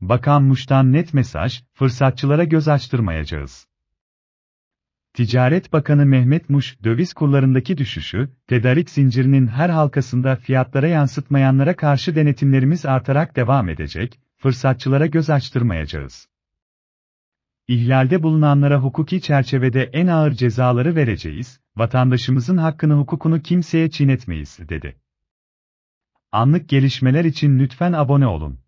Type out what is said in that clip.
Bakan Muş'tan net mesaj, fırsatçılara göz açtırmayacağız. Ticaret Bakanı Mehmet Muş, döviz kurlarındaki düşüşü, tedarik zincirinin her halkasında fiyatlara yansıtmayanlara karşı denetimlerimiz artarak devam edecek, fırsatçılara göz açtırmayacağız. İhlalde bulunanlara hukuki çerçevede en ağır cezaları vereceğiz, vatandaşımızın hakkını hukukunu kimseye çiğnetmeyiz, dedi. Anlık gelişmeler için lütfen abone olun.